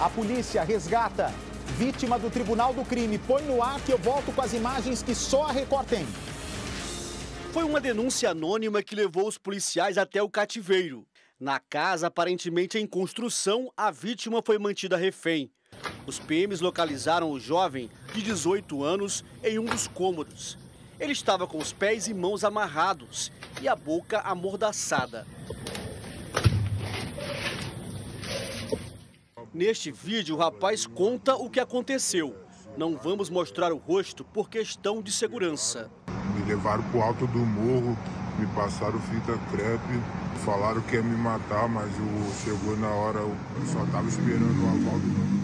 A polícia resgata vítima do Tribunal do Crime. Põe no ar que eu volto com as imagens que só a Record tem. Foi uma denúncia anônima que levou os policiais até o cativeiro. Na casa, aparentemente em construção, a vítima foi mantida refém. Os PMs localizaram o jovem, de 18 anos, em um dos cômodos. Ele estava com os pés e mãos amarrados e a boca amordaçada. Neste vídeo, o rapaz conta o que aconteceu. Não vamos mostrar o rosto por questão de segurança. Me levaram pro alto do morro, me passaram fita crepe, falaram que ia me matar, mas eu chegou na hora, eu só tava esperando o aval do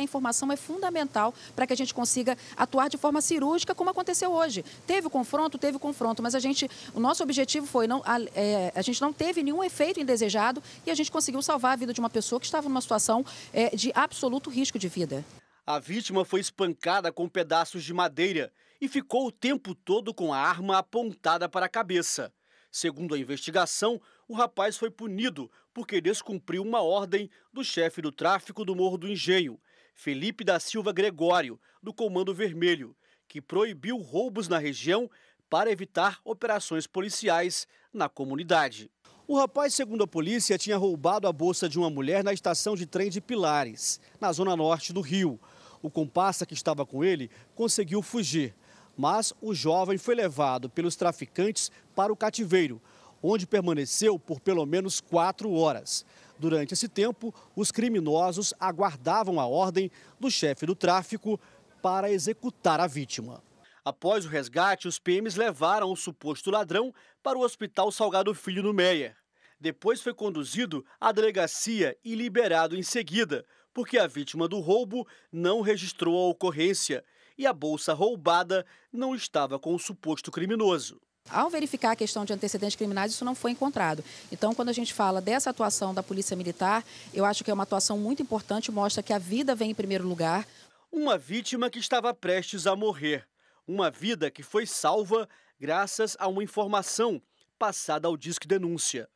a informação é fundamental para que a gente consiga atuar de forma cirúrgica, como aconteceu hoje. Teve confronto, teve confronto, mas a gente, o nosso objetivo foi não, a, é, a gente não teve nenhum efeito indesejado e a gente conseguiu salvar a vida de uma pessoa que estava numa situação é, de absoluto risco de vida. A vítima foi espancada com pedaços de madeira e ficou o tempo todo com a arma apontada para a cabeça. Segundo a investigação, o rapaz foi punido porque descumpriu uma ordem do chefe do tráfico do Morro do Engenho Felipe da Silva Gregório, do Comando Vermelho, que proibiu roubos na região para evitar operações policiais na comunidade. O rapaz, segundo a polícia, tinha roubado a bolsa de uma mulher na estação de trem de Pilares, na zona norte do Rio. O comparsa que estava com ele conseguiu fugir, mas o jovem foi levado pelos traficantes para o cativeiro, onde permaneceu por pelo menos quatro horas. Durante esse tempo, os criminosos aguardavam a ordem do chefe do tráfico para executar a vítima. Após o resgate, os PMs levaram o suposto ladrão para o Hospital Salgado Filho no Meia. Depois foi conduzido à delegacia e liberado em seguida, porque a vítima do roubo não registrou a ocorrência e a bolsa roubada não estava com o suposto criminoso. Ao verificar a questão de antecedentes criminais, isso não foi encontrado. Então, quando a gente fala dessa atuação da Polícia Militar, eu acho que é uma atuação muito importante, mostra que a vida vem em primeiro lugar. Uma vítima que estava prestes a morrer. Uma vida que foi salva graças a uma informação passada ao Disque Denúncia.